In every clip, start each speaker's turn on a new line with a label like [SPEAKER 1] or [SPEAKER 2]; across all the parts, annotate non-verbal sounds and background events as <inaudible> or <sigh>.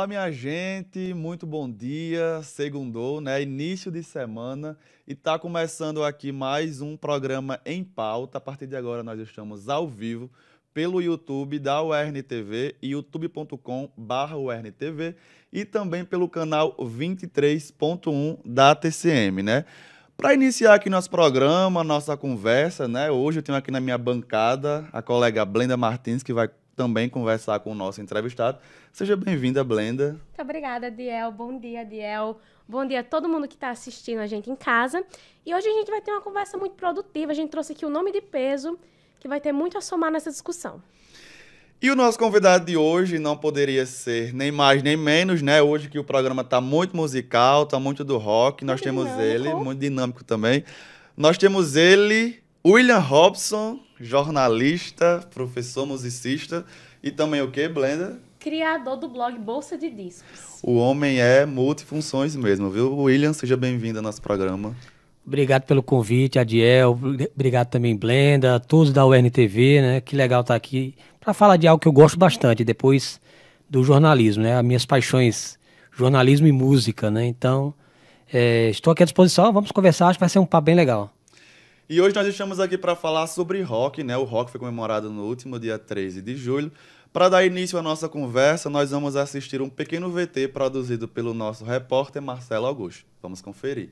[SPEAKER 1] Olá, minha gente, muito bom dia. Segundou, né? Início de semana e tá começando aqui mais um programa em pauta. A partir de agora nós estamos ao vivo pelo YouTube da uern youtube.com.br youtubecom UERN-TV, youtube.com/uernTV e também pelo canal 23.1 da TCM, né? Para iniciar aqui nosso programa, nossa conversa, né? Hoje eu tenho aqui na minha bancada a colega Blenda Martins, que vai também conversar com o nosso entrevistado. Seja bem-vinda, Blenda.
[SPEAKER 2] Muito obrigada, Diel. Bom dia, Diel. Bom dia a todo mundo que está assistindo a gente em casa. E hoje a gente vai ter uma conversa muito produtiva. A gente trouxe aqui o nome de peso, que vai ter muito a somar nessa discussão.
[SPEAKER 1] E o nosso convidado de hoje não poderia ser nem mais nem menos, né? Hoje que o programa está muito musical, está muito do rock, nós temos dinâmico. ele, muito dinâmico também. Nós temos ele, William Robson, jornalista, professor musicista e também o que, Blenda?
[SPEAKER 2] Criador do blog Bolsa de
[SPEAKER 1] Discos. O homem é multifunções mesmo, viu? William, seja bem-vindo ao nosso programa.
[SPEAKER 3] Obrigado pelo convite, Adiel. Obrigado também, Blenda, todos da UNTV, né? Que legal estar tá aqui para falar de algo que eu gosto bastante, depois do jornalismo, né? As minhas paixões, jornalismo e música, né? Então, é, estou aqui à disposição, vamos conversar, acho que vai ser um papo bem legal.
[SPEAKER 1] E hoje nós estamos aqui para falar sobre rock, né? O rock foi comemorado no último dia 13 de julho. Para dar início à nossa conversa, nós vamos assistir um pequeno VT produzido pelo nosso repórter Marcelo Augusto. Vamos conferir.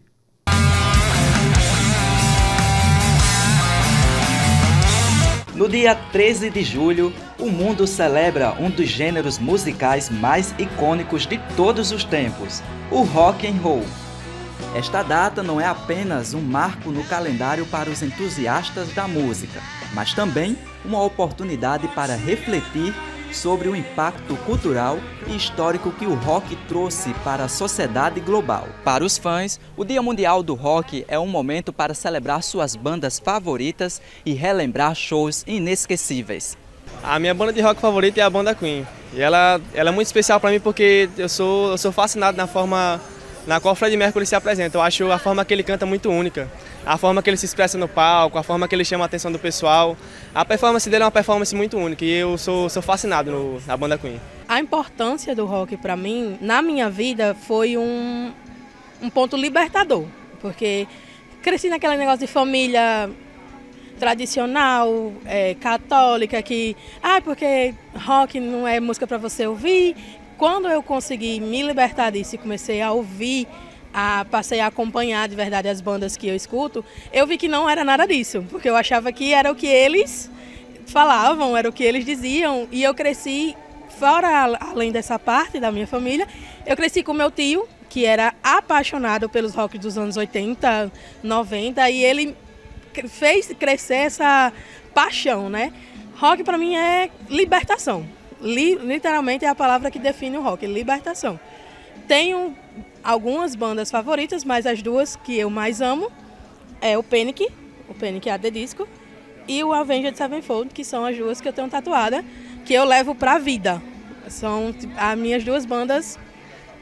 [SPEAKER 4] No dia 13 de julho, o mundo celebra um dos gêneros musicais mais icônicos de todos os tempos, o rock and roll. Esta data não é apenas um marco no calendário para os entusiastas da música, mas também uma oportunidade para refletir sobre o impacto cultural e histórico que o rock trouxe para a sociedade global. Para os fãs, o Dia Mundial do Rock é um momento para celebrar suas bandas favoritas e relembrar shows inesquecíveis.
[SPEAKER 1] A minha banda de rock favorita é a banda Queen. E ela, ela é muito especial para mim porque eu sou, eu sou fascinado na forma na qual o Fred Mercury se apresenta. Eu acho a forma que ele canta muito única. A forma que ele se expressa no palco, a forma que ele chama a atenção do pessoal. A performance dele é uma performance muito única e eu sou, sou fascinado no, na banda Queen.
[SPEAKER 4] A importância do rock para mim, na minha vida, foi um, um ponto libertador. Porque cresci naquele negócio de família tradicional, é, católica, que ah, porque rock não é música para você ouvir, quando eu consegui me libertar disso e comecei a ouvir, a, passei a acompanhar de verdade as bandas que eu escuto, eu vi que não era nada disso, porque eu achava que era o que eles falavam, era o que eles diziam, e eu cresci, fora além dessa parte da minha família, eu cresci com meu tio, que era apaixonado pelos rock dos anos 80, 90, e ele fez crescer essa paixão, né? Rock para mim é libertação. Li, literalmente é a palavra que define o rock, libertação. Tenho algumas bandas favoritas, mas as duas que eu mais amo é o Panic, o Panic at the Disco, e o Avenged Sevenfold, que são as duas que eu tenho tatuada, que eu levo pra vida. São tipo, as minhas duas bandas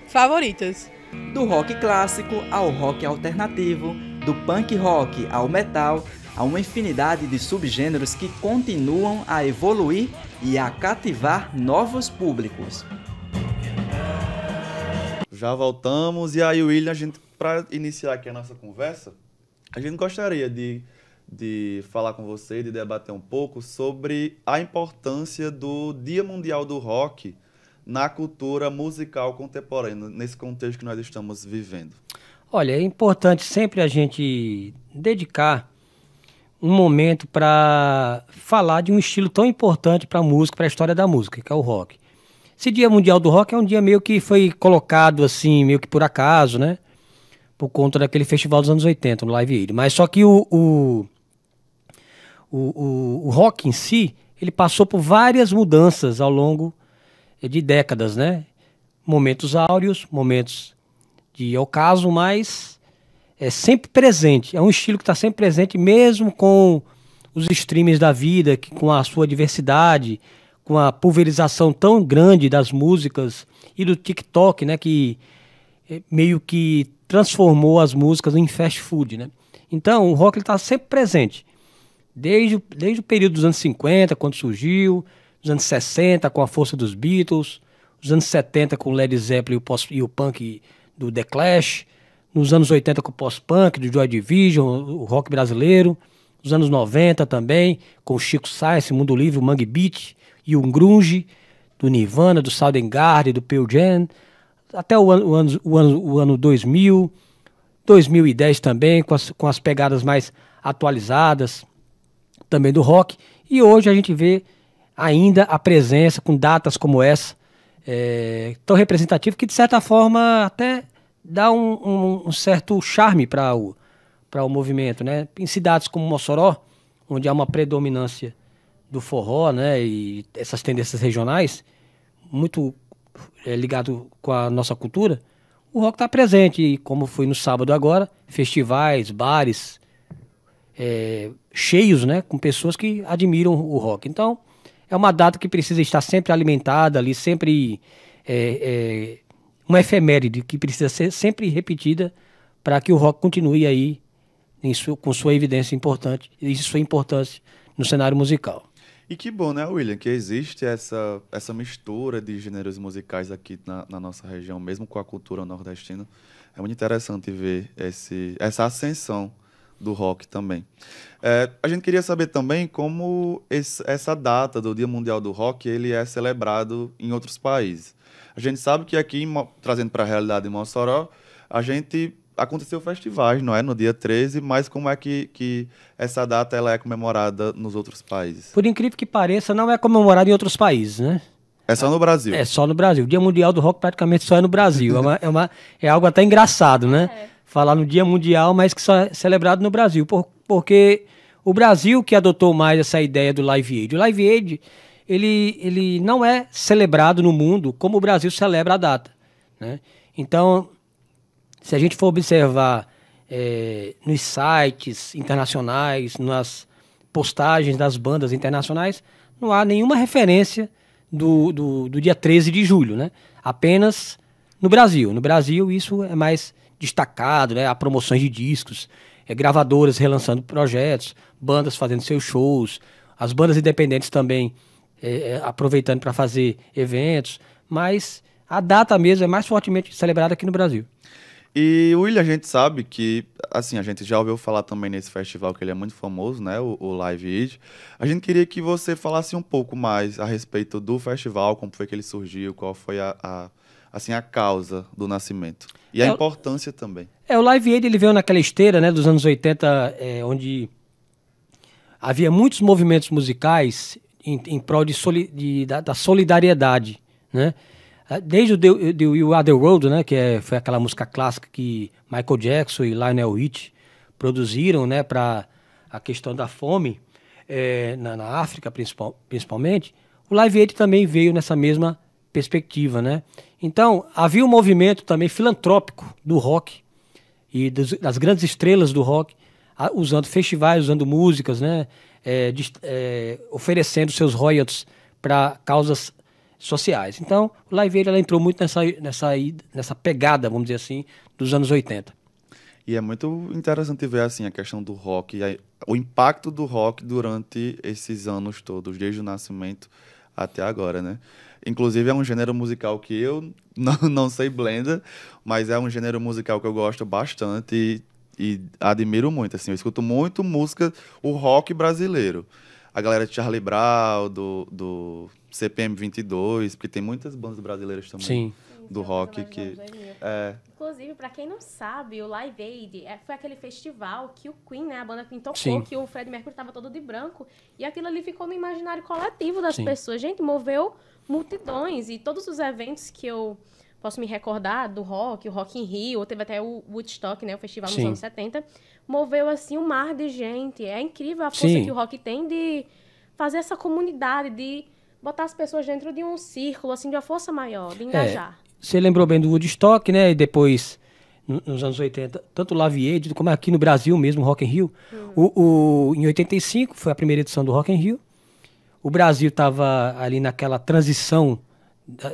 [SPEAKER 4] favoritas. Do rock clássico ao rock alternativo, do punk rock ao metal, há uma infinidade de subgêneros que continuam a
[SPEAKER 1] evoluir e a cativar novos públicos. Já voltamos e aí, William, a gente para iniciar aqui a nossa conversa, a gente gostaria de, de falar com você, de debater um pouco sobre a importância do Dia Mundial do Rock na cultura musical contemporânea, nesse contexto que nós estamos vivendo.
[SPEAKER 3] Olha, é importante sempre a gente dedicar um momento para falar de um estilo tão importante para a música, para a história da música, que é o rock. Esse Dia Mundial do Rock é um dia meio que foi colocado assim, meio que por acaso, né? Por conta daquele festival dos anos 80, no Live Aid. Mas só que o, o, o, o, o rock em si, ele passou por várias mudanças ao longo de décadas, né? Momentos áureos, momentos de ocaso, mas é sempre presente. É um estilo que está sempre presente, mesmo com os streams da vida, que, com a sua diversidade, com a pulverização tão grande das músicas e do TikTok, né? Que é, meio que transformou as músicas em fast food, né? Então, o rock está sempre presente. Desde, desde o período dos anos 50, quando surgiu, dos anos 60, com a força dos Beatles, os anos 70 com o Led Zeppelin e o, e o punk do The Clash, nos anos 80 com o post punk do Joy Division, o rock brasileiro, nos anos 90 também, com Chico Sainz, Mundo Livre, o Mangue Beat e o Grunge, do Nirvana, do Soundgarden, do Pearl Jam, até o ano, o ano, o ano, o ano 2000, 2010 também, com as, com as pegadas mais atualizadas também do rock. E hoje a gente vê ainda a presença com datas como essa, é, tão representativa, que de certa forma até dá um, um, um certo charme para o, o movimento, né? Em cidades como Mossoró, onde há uma predominância do forró, né, e essas tendências regionais, muito é, ligado com a nossa cultura, o rock está presente, e como foi no sábado agora, festivais, bares, é, cheios, né, com pessoas que admiram o rock. Então, é uma data que precisa estar sempre alimentada ali, sempre é, é uma efeméride que precisa ser sempre repetida para que o rock continue aí com sua evidência importante e sua importância no cenário musical.
[SPEAKER 1] E que bom, né, William, que existe essa, essa mistura de gêneros musicais aqui na, na nossa região, mesmo com a cultura nordestina. É muito interessante ver esse, essa ascensão do rock também. É, a gente queria saber também como esse, essa data do Dia Mundial do Rock ele é celebrado em outros países. A gente sabe que aqui, trazendo para a realidade em Mossoró, a gente aconteceu festivais, não é? No dia 13, mas como é que, que essa data ela é comemorada nos outros países?
[SPEAKER 3] Por incrível que pareça, não é comemorada em outros países, né? É só no Brasil. É só no Brasil. O Dia Mundial do Rock praticamente só é no Brasil. é, uma, é, uma, é, algo até engraçado, né? É. Falar no Dia Mundial, mas que só é celebrado no Brasil. Por, porque o Brasil que adotou mais essa ideia do Live Aid. O Live Aid ele, ele não é celebrado no mundo como o Brasil celebra a data. Né? Então, se a gente for observar é, nos sites internacionais, nas postagens das bandas internacionais, não há nenhuma referência do, do, do dia 13 de julho, né? apenas no Brasil. No Brasil, isso é mais destacado, né? há promoções de discos, é, gravadoras relançando projetos, bandas fazendo seus shows, as bandas independentes também é, é, aproveitando para fazer eventos, mas a data mesmo é mais fortemente celebrada aqui no Brasil. E o William, a gente sabe que, assim, a gente já ouviu
[SPEAKER 1] falar também nesse festival que ele é muito famoso, né? O, o Live Aid. A gente queria que você falasse um pouco mais a respeito do festival, como foi que ele surgiu, qual foi a, a assim, a causa do nascimento. E a é, importância também.
[SPEAKER 3] É, o Live Aid ele veio naquela esteira, né, dos anos 80, é, onde havia muitos movimentos musicais em, em prol de, soli, de da, da, solidariedade, né? Ah, desde o The, The Will né, que é, foi aquela música clássica que Michael Jackson e Lionel Rich produziram, né, para a questão da fome é, na, na, África principal, principalmente, o Live Aid também veio nessa mesma perspectiva, né? Então, havia um movimento também filantrópico do rock e dos, das grandes estrelas do rock, usando festivais, usando músicas, né? é, de, é, oferecendo seus royalties para causas sociais. Então, o Liveira ela entrou muito nessa, nessa, nessa pegada, vamos dizer assim, dos anos 80. E é muito interessante ver assim
[SPEAKER 1] a questão do rock, a, o impacto do rock durante esses anos todos, desde o nascimento até agora, né? Inclusive é um gênero musical que eu <laughs> não, não sei blenda, mas é um gênero musical que eu gosto bastante e e admiro muito, assim, eu escuto muito música, o rock brasileiro. A galera de Charlie Brown, do, do CPM 22, porque tem muitas bandas brasileiras também. Sim. Do Sim, rock é que. É.
[SPEAKER 2] Inclusive, para quem não sabe, o Live Aid é, foi aquele festival que o Queen, né, a banda Queen tocou, Sim. que o Fred Mercury estava todo de branco. E aquilo ali ficou no imaginário coletivo das Sim. pessoas. Gente, moveu multidões. E todos os eventos que eu posso me recordar do rock, o Rock in Rio, ou teve até o Woodstock, né, o festival nos Sim. anos 70, moveu assim um mar de gente. É incrível a força Sim. que o rock tem de fazer essa comunidade, de botar as pessoas dentro de um círculo, assim, de uma força maior, de é, engajar.
[SPEAKER 3] É, você lembrou bem do Woodstock, né, e depois nos anos 80, tanto lá Laviedo como é aqui no Brasil mesmo, Rock in Rio. Hum. O, o, em 85 foi a primeira edição do Rock in Rio. O Brasil estava ali naquela transição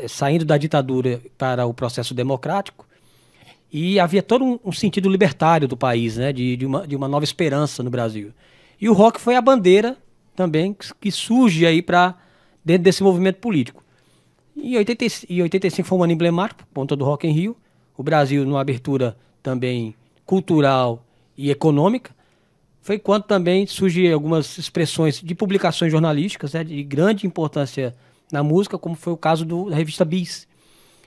[SPEAKER 3] saindo da ditadura para o processo democrático, e havia todo um, um sentido libertário do país, né, de, de, uma, de uma nova esperança no Brasil. E o rock foi a bandeira também que surge aí para dentro desse movimento político. E 85, e foi um ano emblemático, por do Rock em Rio. O Brasil, numa abertura também cultural e econômica, foi quando também surgiram algumas expressões de publicações jornalísticas né, de grande importância na música, como foi o caso do, da revista Bis,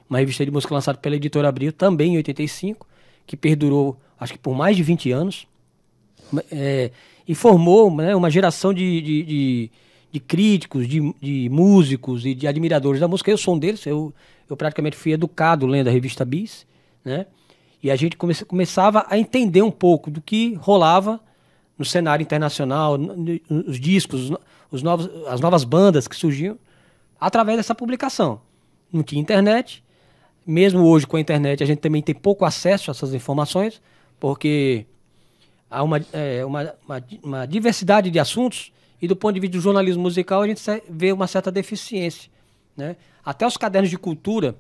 [SPEAKER 3] uma revista de música lançada pela editora Abril, também em 85, que perdurou acho que por mais de 20 anos, é, e formou né, uma geração de, de, de, de críticos, de, de, músicos e de admiradores da música. Eu sou um deles, eu, eu praticamente fui educado lendo a revista Bis, né? E a gente começava a entender um pouco do que rolava no cenário internacional, os discos, os novos, as novas bandas que surgiam através dessa publicação. Não tinha internet. Mesmo hoje com a internet, a gente também tem pouco acesso a essas informações, porque há uma, é, uma, uma, uma diversidade de assuntos e do ponto de vista do jornalismo musical a gente vê uma certa deficiência. Né? Até os cadernos de cultura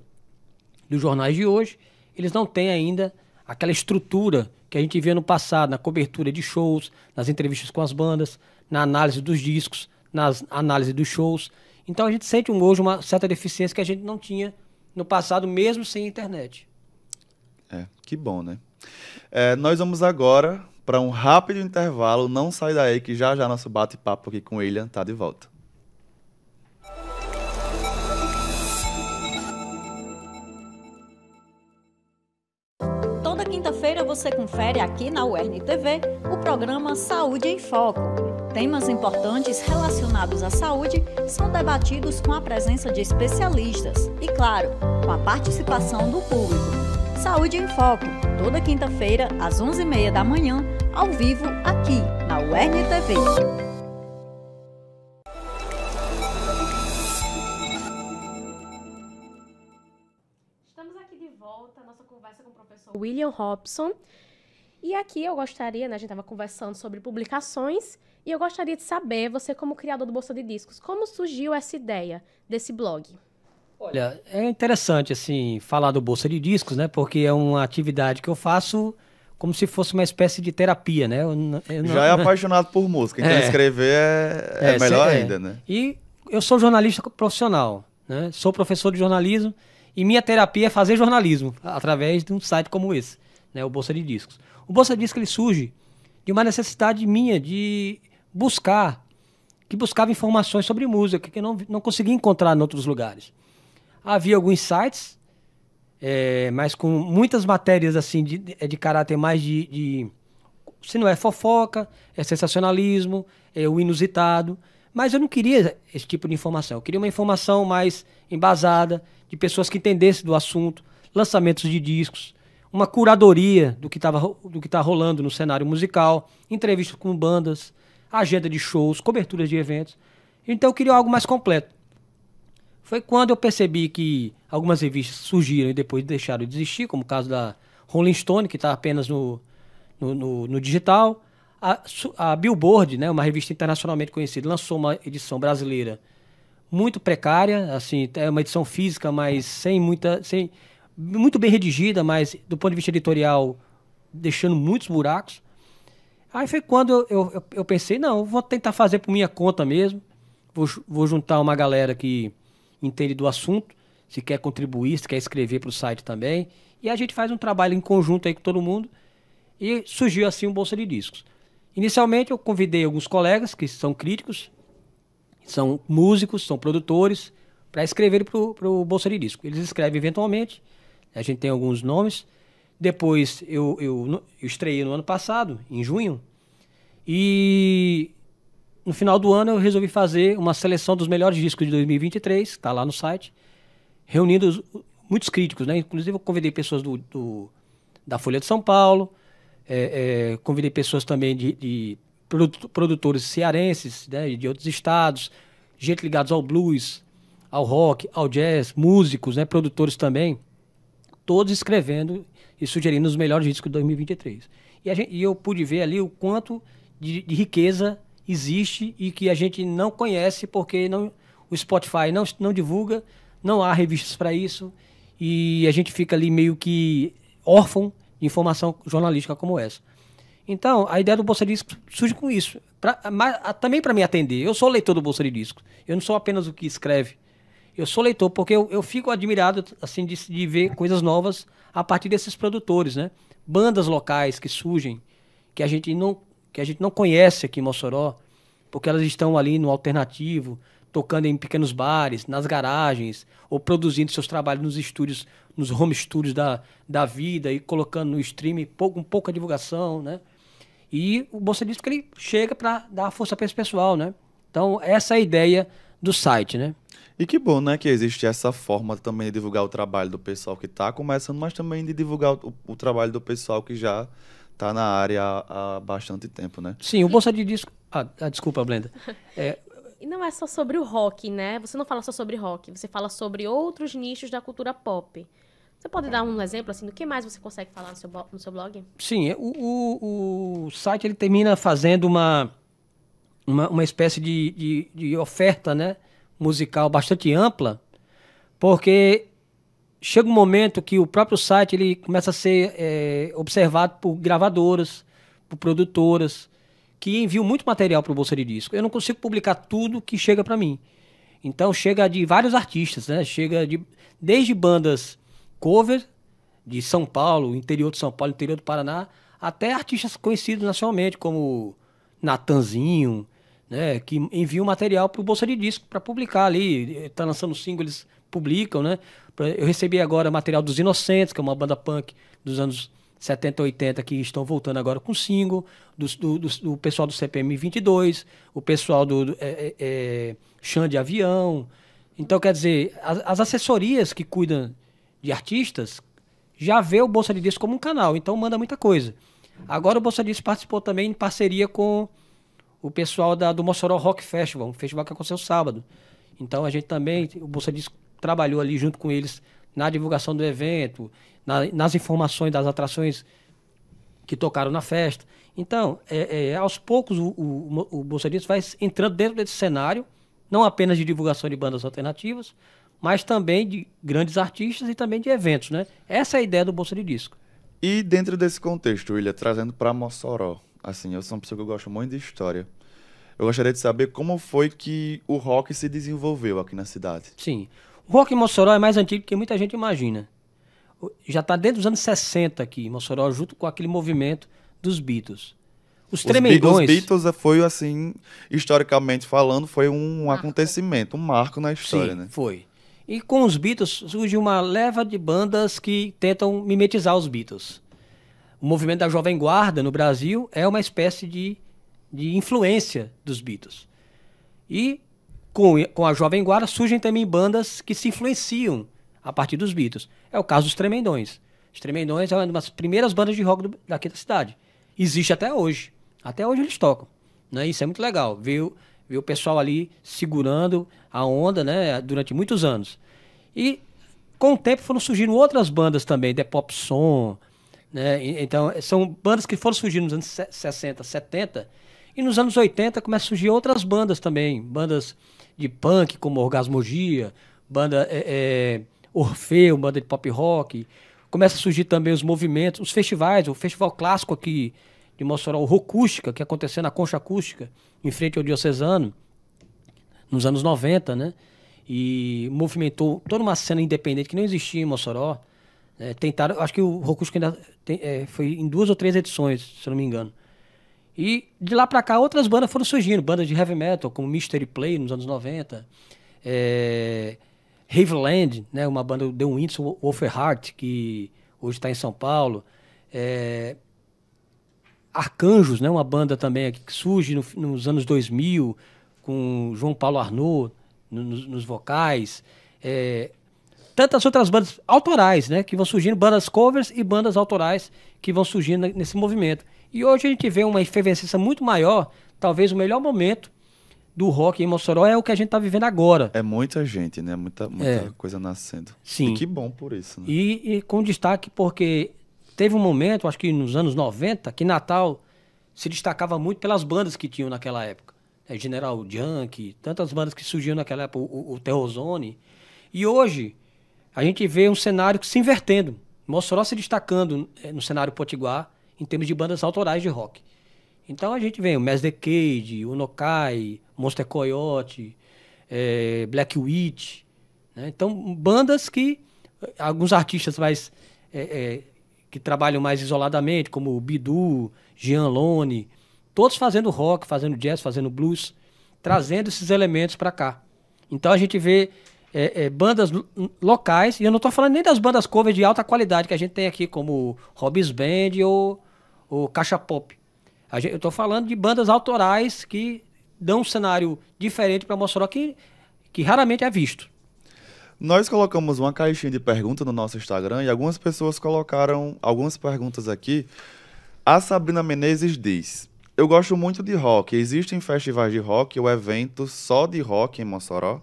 [SPEAKER 3] dos jornais de hoje, eles não têm ainda aquela estrutura que a gente via no passado, na cobertura de shows, nas entrevistas com as bandas, na análise dos discos, na análise dos shows. Então a gente sente hoje uma certa deficiência que a gente não tinha no passado, mesmo sem internet.
[SPEAKER 1] É, que bom, né? É, nós vamos agora para um rápido intervalo. Não sai daí que já já nosso bate-papo aqui com o William tá de volta.
[SPEAKER 4] Toda quinta-feira você confere aqui na UERN TV o programa Saúde em Foco Temas importantes relacionados à saúde são debatidos com a presença de especialistas e, claro, com a participação do público. Saúde em Foco, toda quinta-feira, às 11h30 da manhã, ao vivo aqui na UERN-TV.
[SPEAKER 2] Estamos aqui de volta à nossa conversa com o professor William Robson, e aqui eu gostaria, né, a gente estava conversando sobre publicações, e eu gostaria de saber, você como criador do Bolsa de Discos, como surgiu essa ideia desse blog? Olha,
[SPEAKER 3] é interessante assim falar do Bolsa de Discos, né? Porque é uma atividade que eu faço como se fosse uma espécie de terapia, né? Eu, eu não, Já é <laughs> apaixonado
[SPEAKER 1] por música, então é, escrever é, é, é melhor é. ainda, né?
[SPEAKER 3] E eu sou jornalista profissional, né? Sou professor de jornalismo e minha terapia é fazer jornalismo através de um site como esse, né? O Bolsa de Discos. O Bolsa Disque ele surge de uma necessidade minha de buscar, que buscava informações sobre música, que eu não, não conseguia encontrar em outros lugares. Havia alguns sites, é, mas com muitas matérias assim de, é de caráter mais de, de Se não é fofoca, é sensacionalismo, é o inusitado. Mas eu não queria esse tipo de informação. Eu queria uma informação mais embasada, de pessoas que entendessem do assunto, lançamentos de discos, uma curadoria do que tava, do que está rolando no cenário musical, entrevistas com bandas, agenda de shows, coberturas de eventos. Então eu queria algo mais completo. Foi quando eu percebi que algumas revistas surgiram e depois deixaram de existir, como o caso da Rolling Stone, que está apenas no, no, no, no digital. A, a, Billboard, né, uma revista internacionalmente conhecida, lançou uma edição brasileira muito precária, assim, é uma edição física, mas sem muita, sem, muito bem redigida, mas do ponto de vista editorial, deixando muitos buracos. Aí foi quando eu, eu, eu pensei, não, vou tentar fazer por minha conta mesmo. Vou, vou juntar uma galera que entende do assunto, se quer contribuir, se quer escrever para o site também. E a gente faz um trabalho em conjunto aí com todo mundo. E surgiu assim o um Bolsa de Discos. Inicialmente eu convidei alguns colegas que são críticos, são músicos, são produtores, para escrever para o Bolsa de Disco. Eles escrevem eventualmente a gente tem alguns nomes. Depois eu, eu, eu estreiei no ano passado, em junho. E no final do ano eu resolvi fazer uma seleção dos melhores discos de 2023, está lá no site, reunindo os, muitos críticos, né? Inclusive eu convidei pessoas do, do da Folha de São Paulo, é, é, convidei pessoas também de, de produtores cearenses, né? De outros estados, gente ligados ao blues, ao rock, ao jazz, músicos, né? Produtores também todos escrevendo e sugerindo os melhores discos de 2023. E, gente, e eu pude ver ali o quanto de, de, riqueza existe e que a gente não conhece porque não, o Spotify não, não divulga, não há revistas para isso e a gente fica ali meio que órfão de informação jornalística como essa. Então, a ideia do Bolsa de discos surge com isso. Pra, mas, também para me atender. Eu sou leitor do Bolsa de discos. Eu não sou apenas o que escreve eu sou leitor, porque eu, eu fico admirado assim de, de ver coisas novas a partir desses produtores, né? Bandas locais que surgem, que a gente não, que a gente não conhece aqui em Mossoró, porque elas estão ali no alternativo, tocando em pequenos bares, nas garagens, ou produzindo seus trabalhos nos estúdios, nos home studios da, da vida e colocando no stream pouco, um pouca divulgação, né? E o Bolsa diz que ele chega para dar força para esse pessoal, né? Então, essa é a ideia do site,
[SPEAKER 1] né? E que bom, né, que existe essa forma também de divulgar o trabalho do pessoal que está começando, mas também de divulgar o, o trabalho do pessoal que já está na área há, há, bastante tempo,
[SPEAKER 3] né? Sim, o Bolsa de Disco... Ah, ah desculpa, Blenda. <laughs> É...
[SPEAKER 2] E não é só sobre o rock, né? Você não fala só sobre rock, você fala sobre outros nichos da cultura pop. Você pode dar um exemplo, assim, do que mais você consegue falar no seu, no seu blog?
[SPEAKER 3] Sim, é, o, o, o site, ele termina fazendo uma, uma, uma espécie de, de, de oferta, né? musical bastante ampla, porque chega um momento que o próprio site ele começa a ser é, observado por gravadoras, por produtoras, que enviam muito material para o Bolsa de Disco. Eu não consigo publicar tudo que chega para mim. Então chega de vários artistas, né? Chega de desde bandas cover de São Paulo, interior de São Paulo, interior do Paraná, até artistas conhecidos nacionalmente como Natanzinho, né, que envia o material para o Bolsa de Disco para publicar ali. Está eh, lançando singles, publicam, né? Eu recebi agora material dos Inocentes, que é uma banda punk dos anos 70, 80, que estão voltando agora com single, do, do, do, do pessoal do CPM 22, o pessoal do, do é, é, Chã de Avião. Então, quer dizer, as, as assessorias que cuidam de artistas já vê o Bolsa de Disco como um canal, então manda muita coisa. Agora o Bolsa de Disco participou também em parceria com o pessoal da, do Mossoró Rock Festival, um festival que aconteceu sábado. Então a gente também, o Bolsa Disco trabalhou ali junto com eles na divulgação do evento, na, nas informações das atrações que tocaram na festa. Então, é, é, aos poucos, o, o, o Bolsa Disco vai entrando dentro desse cenário, não apenas de divulgação de bandas alternativas, mas também de grandes artistas e também de eventos, né? Essa é a ideia do Bolsa de Disco. E dentro desse contexto, William, trazendo para Mossoró, assim, eu sou uma
[SPEAKER 1] pessoa que gosta muito de história. Eu gostaria de saber como foi que o rock se desenvolveu
[SPEAKER 3] aqui na cidade. Sim. O rock em Mossoró é mais antigo do que muita gente imagina. Já está desde os anos 60 aqui em Mossoró, junto com aquele movimento dos Beatles. Os tremendões. Os
[SPEAKER 1] Beatles eh, foi, assim, historicamente falando, foi um marco. acontecimento, um marco
[SPEAKER 3] na história, Sim, né? Foi. E com os Beatles surgiu uma leva de bandas que tentam mimetizar os Beatles. O movimento da Jovem Guarda no Brasil é uma espécie de de influência dos Beatles. E com, com a Jovem Guarda surgem também bandas que se influenciam a partir dos Beatles. É o caso dos Tremendões. Os Tremendões é uma das primeiras bandas de rock do, daqui da cidade. Existe até hoje. Até hoje eles tocam. Né? Isso é muito legal. Ver, ver o pessoal ali segurando a onda né? durante muitos anos. E com o tempo foram surgindo outras bandas também, The Pop Song. Né? Então, são bandas que foram surgindo nos anos 60, 70 e nos anos 80 começam a surgir outras bandas também, bandas de punk como Orgasmogia, banda é, é, Orfeu, banda de pop rock. Começa a surgir também os movimentos, os festivais, o festival clássico aqui de Mossoró, o Rocústica, que aconteceu na Concha Acústica, em frente ao Diocesano, nos anos 90, né? E movimentou toda uma cena independente que não existia em Mossoró. É, tentaram, acho que o Rocústica ainda tem, é, foi em duas ou três edições, se não me engano. E de lá pra cá outras bandas foram surgindo, bandas de heavy metal, como Mystery Play nos anos 90, é, eh, Haveland, né, uma banda de um Winston Wolfhard, que hoje está em São Paulo. É, Arcanjos, né, uma banda também que surge no, nos anos 2000, com João Paulo Arnaud no, nos vocais. É, tantas outras bandas autorais, né, que vão surgindo, bandas covers e bandas autorais que vão surgindo nesse movimento. E hoje a gente vê uma efervescência muito maior, talvez o melhor momento do rock em Mossoró é o que a gente está vivendo agora. É muita gente, né? Muita, muita é.
[SPEAKER 1] coisa nascendo. Sim. E que bom
[SPEAKER 3] por isso. Né? E, e, com destaque porque teve um momento, acho que nos anos 90, que Natal se destacava muito pelas bandas que tinham naquela época. É, General Junk, tantas bandas que surgiam naquela época, o, o Terrozone. E hoje a gente vê um cenário se invertendo. Mossoró se destacando é, no cenário potiguar, em termos de bandas autorais de rock. Então a gente vem o Mass Decade, o Nokai, Monster Coyote, é, Black Witch. Né? Então, bandas que eh, alguns artistas mais é, é, que trabalham mais isoladamente, como o Bidu, Jean Lone, todos fazendo rock, fazendo jazz, fazendo blues, trazendo esses elementos para cá. Então a gente vê é, é, bandas locais, e eu não estou falando nem das bandas cover de alta qualidade que a gente tem aqui, como Robins Band ou o caixa pop. Gente, eu estou falando de bandas autorais que dão um cenário diferente para Mossoró que, que raramente é visto.
[SPEAKER 1] Nós colocamos uma caixinha de perguntas no nosso Instagram e algumas pessoas colocaram algumas perguntas aqui. A Sabrina Menezes diz: Eu gosto muito de rock. Existem festivais de rock ou eventos só de rock em Mossoró?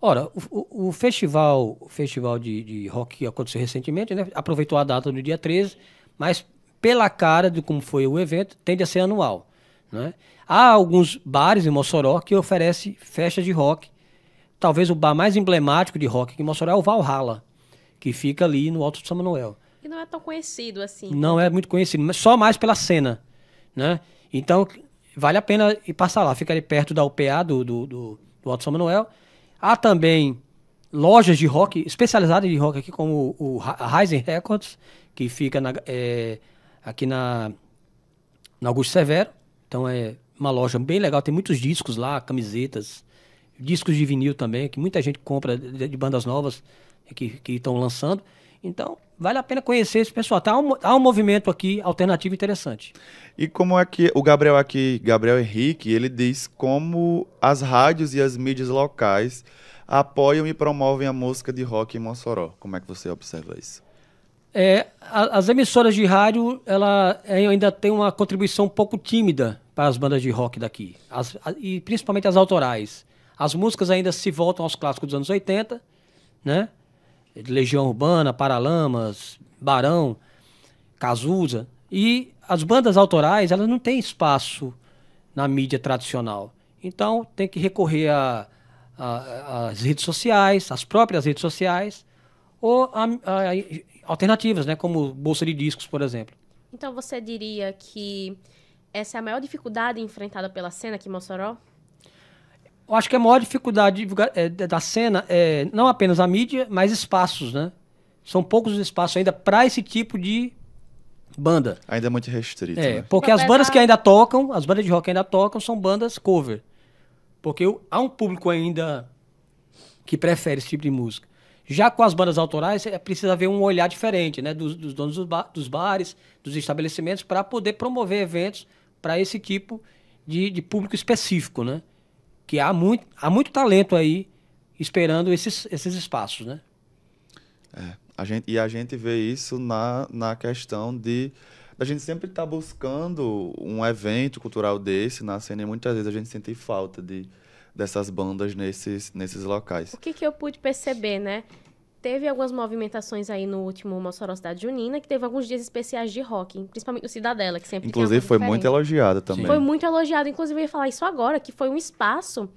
[SPEAKER 3] Ora, o, o festival, o festival de, de, rock que aconteceu recentemente, né, aproveitou a data do dia 13, mas pela cara de como foi o evento, tende a ser anual. Né? Há alguns bares em Mossoró que oferecem festas de rock. Talvez o bar mais emblemático de rock em Mossoró é o Valhalla, que fica ali no Alto de São Manuel.
[SPEAKER 2] Que não é tão conhecido assim. Não
[SPEAKER 3] é muito conhecido, mas só mais pela cena. Né? Então, vale a pena ir passar lá. Fica ali perto da UPA do, do, do, do Alto São Manuel. Há também lojas de rock, especializadas de rock aqui, como o Rising Records, que fica na... É, aqui na, na Augusto Severo. Então é uma loja bem legal, tem muitos discos lá, camisetas, discos de vinil também, que muita gente compra de, de bandas novas é, que estão lançando. Então, vale a pena conhecer esse pessoal. Tá, há, um, há um movimento aqui alternativo interessante. E como é que o Gabriel
[SPEAKER 1] aqui, Gabriel Henrique, ele diz como as rádios e as mídias locais apoiam e promovem a música de rock em Mossoró. Como é que você observa isso?
[SPEAKER 3] É, a, as emissoras de rádio, ela é, ainda tem uma contribuição um pouco tímida para as bandas de rock daqui, as, a, e principalmente as autorais. As músicas ainda se voltam aos clássicos dos anos 80, né? Legião Urbana, Paralamas, Barão, Cazuza. E as bandas autorais, elas não têm espaço na mídia tradicional. Então, tem que recorrer às redes sociais, às próprias redes sociais, ou a, a, alternativas, né? Como bolsa de discos, por exemplo.
[SPEAKER 2] Então você diria que essa é a maior dificuldade enfrentada pela cena aqui em Mossoró?
[SPEAKER 3] Eu acho que a maior dificuldade eh, da cena é não apenas a mídia, mas espaços, né? São poucos os espaços ainda para esse tipo de banda. Ainda é muito restrito. É, né? porque as bandas que ainda tocam, as bandas de rock ainda tocam, são bandas cover. Porque há um público ainda que prefere esse tipo de música. Já com as bandas autorais, é, precisa haver um olhar diferente, né? Dos, dos donos dos, dos bares, dos estabelecimentos, para poder promover eventos para esse tipo de, de, público específico, né? Que há muito, há muito talento aí esperando esses, esses espaços, né?
[SPEAKER 1] É, a gente, e a gente vê isso na, na questão de... A gente sempre está buscando um evento cultural desse na cena e muitas vezes a gente sente falta de dessas bandas nesses, nesses locais. O
[SPEAKER 2] que, que eu pude perceber, né? Teve algumas movimentações aí no último Mossoró Cidade Junina, que teve alguns dias especiais de rock, principalmente o Cidadela, que sempre Inclusive foi diferente. muito
[SPEAKER 1] elogiado também. Foi muito
[SPEAKER 2] elogiado, inclusive eu ia falar isso agora, que foi um espaço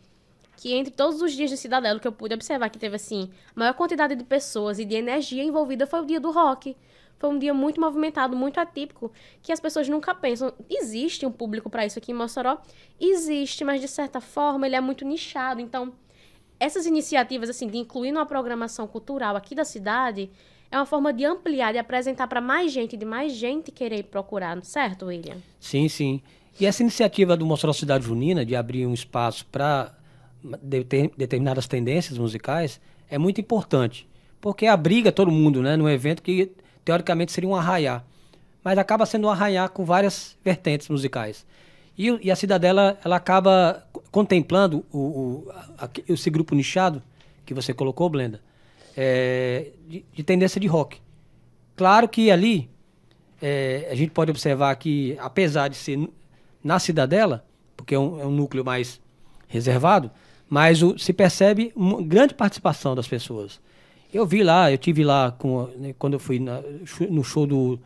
[SPEAKER 2] que entre todos os dias de Cidadelo que eu pude observar que teve assim, a maior quantidade de pessoas e de energia envolvida foi o dia do rock. Foi um dia muito movimentado, muito atípico, que as pessoas nunca pensam. Existe um público para isso aqui em Mossoró? Existe, mas de certa forma ele é muito nichado. Então, essas iniciativas assim de incluir numa programação cultural aqui da cidade é uma forma de ampliar, de apresentar para mais gente, de mais gente querer procurar, certo, William?
[SPEAKER 3] Sim, sim. E essa iniciativa do Mossoró Cidade Junina de abrir um espaço para de determinadas tendências musicais é muito importante. Porque abriga todo mundo, né? Num evento que teoricamente seria um arraiar. Mas acaba sendo um arraiar com várias vertentes musicais. E, e a Cidadela, ela acaba contemplando o, o a, esse grupo nichado que você colocou, Blenda, é, de, de, tendência de rock. Claro que ali é, a gente pode observar que, apesar de ser na Cidadela, porque é um, é um núcleo mais reservado, mas o, se percebe uma grande participação das pessoas. Eu vi lá, eu tive lá com, né, quando eu fui na, no show do,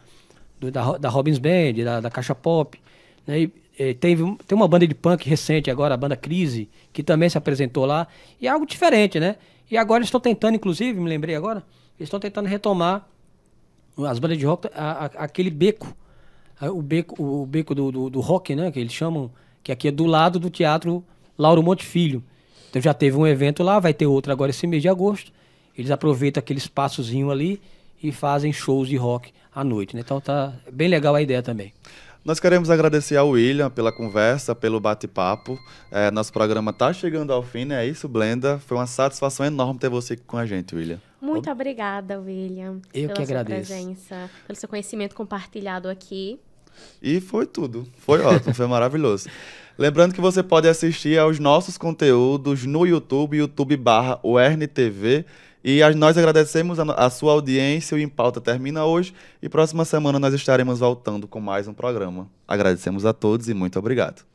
[SPEAKER 3] do, da, da Robbins Band, da, da Caixa Pop. Né, e, e eh, teve, tem uma banda de punk recente agora, a banda Crise, que também se apresentou lá. E é algo diferente, né? E agora estão tentando, inclusive, me lembrei agora, eles estão tentando retomar as bandas de rock, a, a, aquele beco, a, o beco, o beco do, do, do, rock, né? Que eles chamam, que aqui é do lado do teatro Lauro Monte Filho. Então já teve um evento lá, vai ter outro agora esse mês de agosto. Eles aproveitam aquele espaçozinho ali e fazem shows de rock à noite. Né? Então tá bem legal a ideia também.
[SPEAKER 1] Nós queremos agradecer ao William pela conversa, pelo bate-papo. É, nosso programa está chegando ao fim, né? É isso, Blenda. Foi uma satisfação enorme ter você aqui com a gente, William.
[SPEAKER 2] Muito Ob... obrigada, William. Eu pela que agradeço. Sua presença, pelo seu conhecimento compartilhado aqui.
[SPEAKER 1] E foi tudo. Foi ótimo, foi maravilhoso. <laughs> Lembrando que você pode assistir aos nossos conteúdos no YouTube, YouTube barra UERNTV. E nós agradecemos a, a sua audiência. O Em Pauta termina hoje e próxima semana nós estaremos voltando com mais um programa. Agradecemos a todos e muito obrigado.